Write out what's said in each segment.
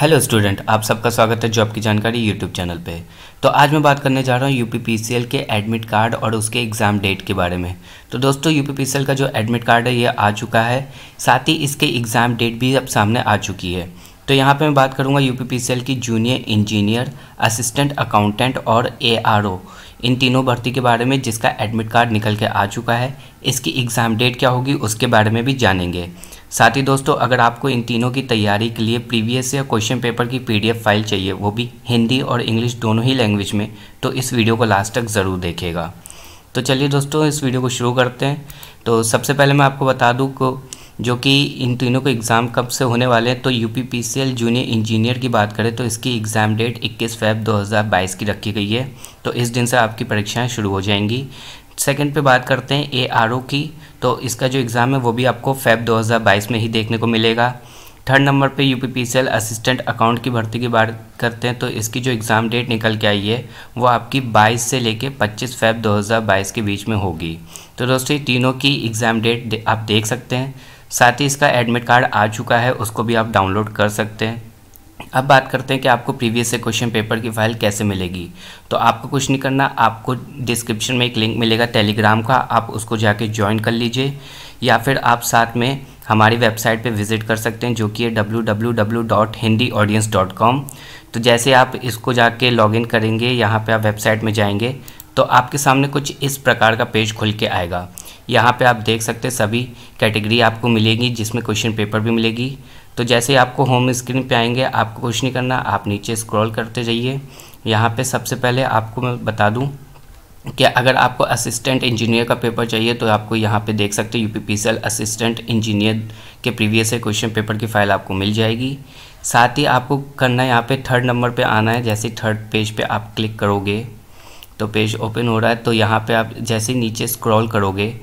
hello student आप सबका स्वागत है जॉब की जानकारी यूट्यूब चैनल पे तो आज मैं बात करने जा रहा हूँ यूपीपीसीएल के एडमिट कार्ड और उसके एग्ज़ाम डेट के बारे में तो दोस्तों यूपीपीसीएल का जो एडमिट कार्ड है ये आ चुका है साथ ही इसके एग्ज़ाम डेट भी अब सामने आ चुकी है तो यहाँ पर मैं बात करूँगा यू की जूनियर इंजीनियर असिस्टेंट अकाउंटेंट और ए इन तीनों भर्ती के बारे में जिसका एडमिट कार्ड निकल के आ चुका है इसकी एग्ज़ाम डेट क्या होगी उसके बारे में भी जानेंगे साथ ही दोस्तों अगर आपको इन तीनों की तैयारी के लिए प्रीवियस या क्वेश्चन पेपर की पीडीएफ फाइल चाहिए वो भी हिंदी और इंग्लिश दोनों ही लैंग्वेज में तो इस वीडियो को लास्ट तक ज़रूर देखेगा तो चलिए दोस्तों इस वीडियो को शुरू करते हैं तो सबसे पहले मैं आपको बता दूँ को जो कि इन तीनों के एग्ज़ाम कब से होने वाले हैं तो यू पी जूनियर इंजीनियर की बात करें तो इसकी एग्ज़ाम डेट 21 फेब 2022 की रखी गई है तो इस दिन से आपकी परीक्षाएं शुरू हो जाएंगी सेकंड पे बात करते हैं ए आर ओ की तो इसका जो एग्ज़ाम है वो भी आपको फेब 2022 में ही देखने को मिलेगा थर्ड नंबर पे यू पी असिस्टेंट अकाउंट की भर्ती की बात करते हैं तो इसकी जो एग्ज़ाम डेट निकल के आई है वो आपकी 22 से लेके 25 फेब 2022 के बीच में होगी तो दोस्तों तीनों की एग्ज़ाम डेट दे, आप देख सकते हैं साथ ही इसका एडमिट कार्ड आ चुका है उसको भी आप डाउनलोड कर सकते हैं अब बात करते हैं कि आपको प्रीवियस से क्वेश्चन पेपर की फाइल कैसे मिलेगी तो आपको कुछ नहीं करना आपको डिस्क्रिप्शन में एक लिंक मिलेगा टेलीग्राम का आप उसको जाके ज्वाइन कर लीजिए या फिर आप साथ में हमारी वेबसाइट पे विज़िट कर सकते हैं जो कि है कॉम तो जैसे आप इसको जाके लॉगिन करेंगे यहाँ पे आप वेबसाइट में जाएंगे तो आपके सामने कुछ इस प्रकार का पेज खुल के आएगा यहाँ पे आप देख सकते हैं सभी कैटेगरी आपको मिलेगी जिसमें क्वेश्चन पेपर भी मिलेगी तो जैसे ही आपको होम स्क्रीन पे आएंगे आपको कुछ नहीं करना आप नीचे स्क्रॉल करते जाइए यहाँ पे सबसे पहले आपको मैं बता दूँ कि अगर आपको असिस्टेंट इंजीनियर का पेपर चाहिए तो आपको यहाँ पे देख सकते हो पी असिस्टेंट इंजीनियर के प्रीवियस क्वेश्चन पेपर की फ़ाइल आपको मिल जाएगी साथ ही आपको करना है यहाँ पे थर्ड नंबर पे आना है जैसे थर्ड पेज पे आप क्लिक करोगे तो पेज ओपन हो रहा है तो यहाँ पे आप जैसे नीचे स्क्रॉल करोगे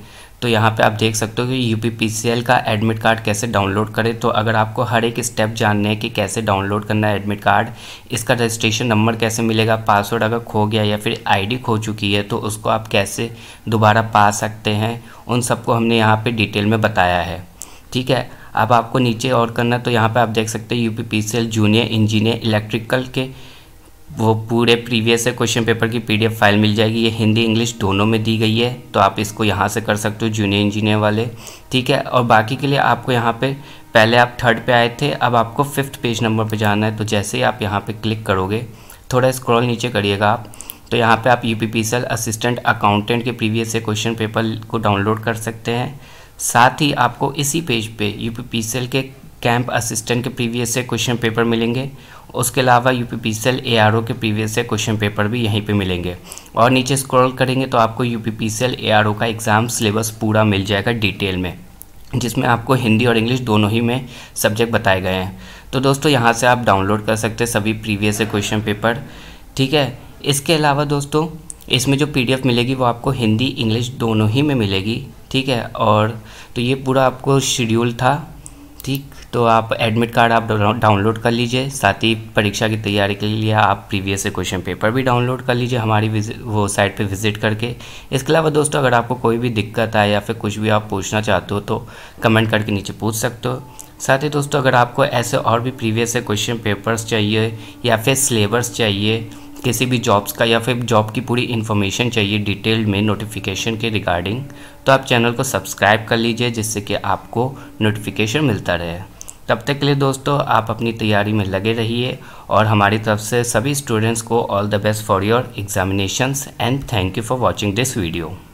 तो यहाँ पे आप देख सकते हो कि यू का एडमिट कार्ड कैसे डाउनलोड करें तो अगर आपको हर एक स्टेप जानने हैं कि कैसे डाउनलोड करना है एडमिट कार्ड इसका रजिस्ट्रेशन नंबर कैसे मिलेगा पासवर्ड अगर खो गया या फिर आईडी खो चुकी है तो उसको आप कैसे दोबारा पा सकते हैं उन सबको हमने यहाँ पर डिटेल में बताया है ठीक है अब आपको नीचे और करना तो यहाँ पर आप देख सकते हो यू जूनियर इंजीनियर इलेक्ट्रिकल के वो पूरे प्रीवियस क्वेश्चन पेपर की पीडीएफ फाइल मिल जाएगी ये हिंदी इंग्लिश दोनों में दी गई है तो आप इसको यहाँ से कर सकते हो जूनियर इंजीनियर वाले ठीक है और बाकी के लिए आपको यहाँ पे पहले आप थर्ड पे आए थे अब आपको फिफ्थ पेज नंबर पे जाना है तो जैसे ही आप यहाँ पे क्लिक करोगे थोड़ा स्क्रॉल नीचे करिएगा आप तो यहाँ पर आप यू पी असिस्टेंट अकाउंटेंट के प्रीवियस क्वेश्चन पेपर को डाउनलोड कर सकते हैं साथ ही आपको इसी पेज पर यू के कैंप असिस्टेंट के प्रीवियस से क्वेश्चन पेपर मिलेंगे उसके अलावा U P P C L A R O के प्रीवियस से क्वेश्चन पेपर भी यहीं पे मिलेंगे और नीचे स्क्रॉल करेंगे तो आपको U P P C L A R O का एग्ज़ाम सिलेबस पूरा मिल जाएगा डिटेल में जिसमें आपको हिंदी और इंग्लिश दोनों ही में सब्जेक्ट बताए गए हैं तो दोस्तों यहाँ से आप डाउनलोड कर सकते हैं सभी प्रीवियस क्वेश्चन पेपर ठीक है इसके अलावा दोस्तों इसमें जो पी मिलेगी वो आपको हिंदी इंग्लिश दोनों ही में मिलेगी ठीक है और तो ये पूरा आपको शेड्यूल था ठीक तो आप एडमिट कार्ड आप डाउनलोड कर लीजिए साथ ही परीक्षा की तैयारी के लिए आप प्रीवियस क्वेश्चन पेपर भी डाउनलोड कर लीजिए हमारी वो साइट पे विजिट करके इसके अलावा दोस्तों अगर आपको कोई भी दिक्कत आए या फिर कुछ भी आप पूछना चाहते हो तो कमेंट करके नीचे पूछ सकते हो साथ ही दोस्तों अगर आपको ऐसे और भी प्रीवियस क्वेश्चन पेपर्स चाहिए या फिर सिलेबस चाहिए किसी भी जॉब्स का या फिर जॉब की पूरी इन्फॉर्मेशन चाहिए डिटेल में नोटिफिकेशन के रिगार्डिंग तो आप चैनल को सब्सक्राइब कर लीजिए जिससे कि आपको नोटिफिकेशन मिलता रहे तब तक के लिए दोस्तों आप अपनी तैयारी में लगे रहिए और हमारी तरफ से सभी स्टूडेंट्स को all the best for your examinations and thank you for watching this video